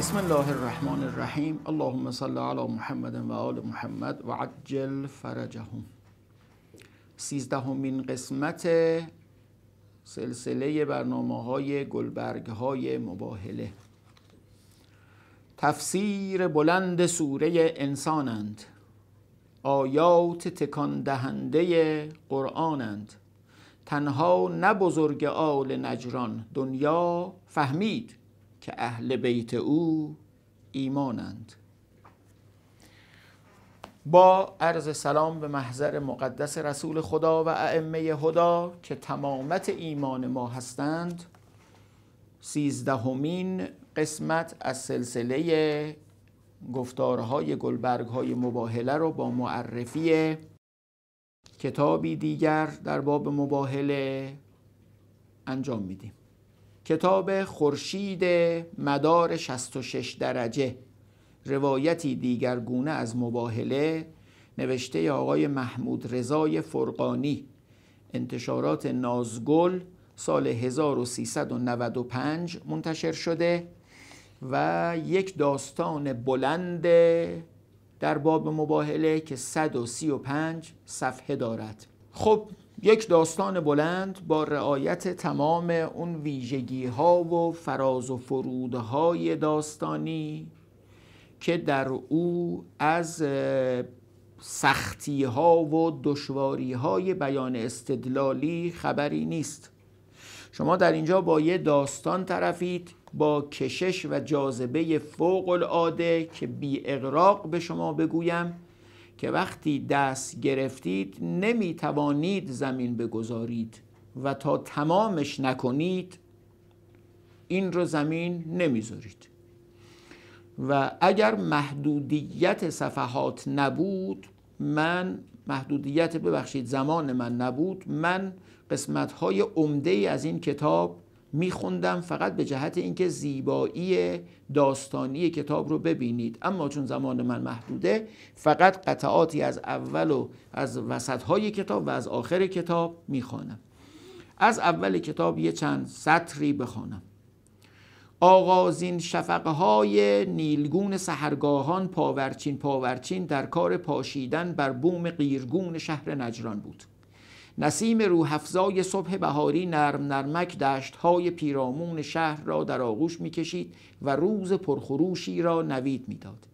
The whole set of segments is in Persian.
بسم الله الرحمن الرحیم اللهم صل علی محمد و آل محمد و عجل فرجهم سیزدهمین قسمت سلسله برنامه های گلبرگ های مباهله تفسیر بلند سوره انسانند آیات تکان دهنده قرآنند تنها نه بزرگ آل نجران دنیا فهمید که اهل بیت او ایمانند با عرض سلام به محضر مقدس رسول خدا و ائمه خدا که تمامت ایمان ما هستند سیزدهمین قسمت از سلسله گفتارهای گلبرگهای مباهله را با معرفی کتابی دیگر در باب مباهله انجام میدیم کتاب خورشید مدار 66 درجه روایتی گونه از مباهله نوشته آقای محمود رضای فرقانی انتشارات نازگل سال 1395 منتشر شده و یک داستان بلند در باب مباهله که 135 صفحه دارد خب یک داستان بلند با رعایت تمام اون ویژگی ها و فراز و های داستانی که در او از سختی ها و دشواری های بیان استدلالی خبری نیست شما در اینجا با یه داستان طرفید با کشش و جاذبه فوق العاده که بی اغراق به شما بگویم که وقتی دست گرفتید نمیتوانید زمین بگذارید و تا تمامش نکنید این رو زمین نمیذارید و اگر محدودیت صفحات نبود من محدودیت ببخشید زمان من نبود من قسمت های عمده از این کتاب میخوندم فقط به جهت اینکه زیبایی داستانی کتاب رو ببینید اما چون زمان من محدوده فقط قطعاتی از اول و از وسطهای کتاب و از آخر کتاب میخوانم از اول کتاب یه چند سطری بخوانم آغازین شفقهای نیلگون سهرگاهان پاورچین پاورچین در کار پاشیدن بر بوم قیرگون شهر نجران بود نسیم روحفزای صبح بهاری نرم نرمک دشتهای پیرامون شهر را در آغوش میکشید و روز پرخروشی را نوید میداد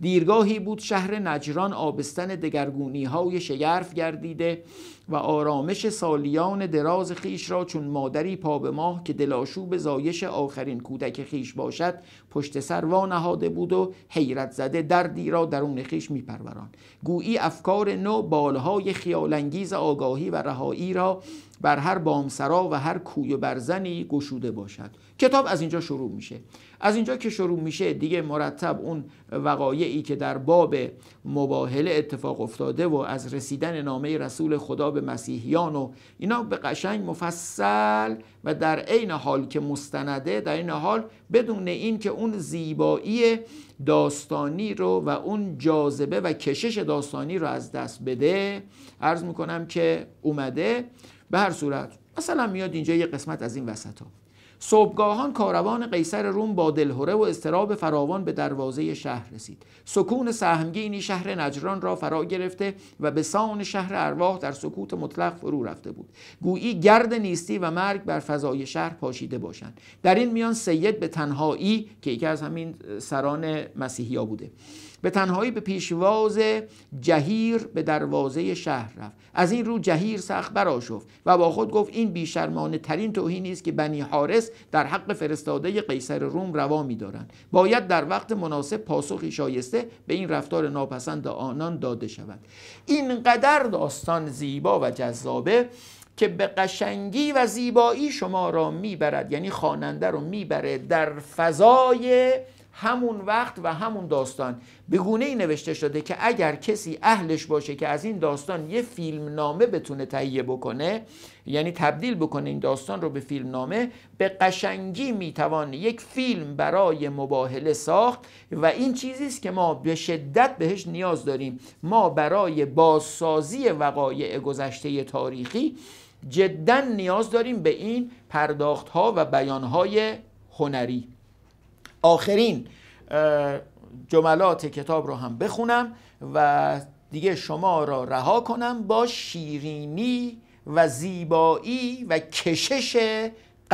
دیرگاهی بود شهر نجران آبستن دگرگونی های شگرف گردیده و آرامش سالیان دراز خیش را چون مادری پا به ماه که دلاشوب زایش آخرین کودک خیش باشد پشت سر وانهاده بود و حیرت زده دردی را درون خیش میپروران گویی افکار نو بالهای خیالانگیز آگاهی و رهایی را بر هر بامسرا و هر کوی و برزنی گشوده باشد کتاب از اینجا شروع میشه از اینجا که شروع میشه دیگه مرتب اون وقایعی که در باب مباهله اتفاق افتاده و از رسیدن نامه رسول خدا به مسیحیان و اینا به قشنگ مفصل و در عین حال که مستنده در این حال بدون این که اون زیبایی داستانی رو و اون جاذبه و کشش داستانی رو از دست بده عرض میکنم که اومده به هر صورت مثلا میاد اینجا یه قسمت از این وسط ها صبحگاهان کاروان قیصر روم با دلهره و استراب فراوان به دروازه شهر رسید سکون سهمگینی شهر نجران را فرا گرفته و به سان شهر ارواح در سکوت مطلق فرو رفته بود گویی گرد نیستی و مرگ بر فضای شهر پاشیده باشند در این میان سید به تنهایی که یکی از همین سران مسیحیا بوده به تنهایی به پیشواز جهیر به دروازه شهر رفت از این رو جهیر سخت براشفت و با خود گفت این بیشرمانه ترین توهینی است که بنی حارس در حق فرستاده قیصر روم روا می‌دارند باید در وقت مناسب پاسخی شایسته به این رفتار ناپسند آنان داده شود اینقدر داستان زیبا و جذابه که به قشنگی و زیبایی شما را میبرد یعنی خواننده رو میبره در فضای همون وقت و همون داستان به گونه ای نوشته شده که اگر کسی اهلش باشه که از این داستان یه فیلم نامه بتونه تهیه بکنه یعنی تبدیل بکنه این داستان رو به فیلم نامه به قشنگی میتوان یک فیلم برای مباهله ساخت و این چیزی است که ما به شدت بهش نیاز داریم ما برای بازسازی وقایع گذشته تاریخی جدا نیاز داریم به این پرداخت ها و بیان های هنری آخرین جملات کتاب رو هم بخونم و دیگه شما را رها کنم با شیرینی و زیبایی و کشش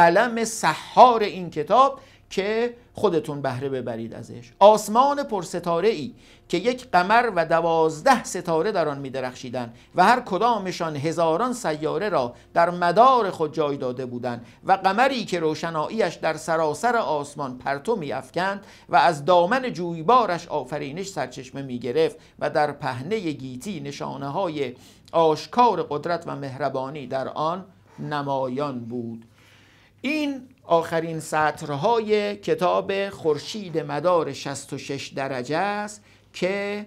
قلم سحار این کتاب که خودتون بهره ببرید ازش آسمان پرستاره ای که یک قمر و دوازده ستاره در آن میدرخشیدند و هر کدامشان هزاران سیاره را در مدار خود جای داده بودند و قمری که روشناییش در سراسر آسمان پرتو میافکند و از دامن جویبارش آفرینش سرچشمه میگرفت و در پهنه گیتی نشانه های آشکار قدرت و مهربانی در آن نمایان بود این آخرین سطرهای کتاب خورشید مدار 66 درجه است که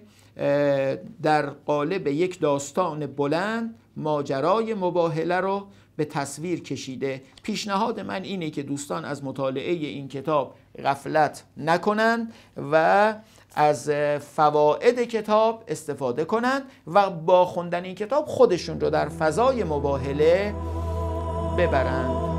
در قالب یک داستان بلند ماجرای مباهله رو به تصویر کشیده پیشنهاد من اینه که دوستان از مطالعه این کتاب غفلت نکنند و از فواید کتاب استفاده کنند و با خوندن این کتاب خودشون رو در فضای مباهله ببرند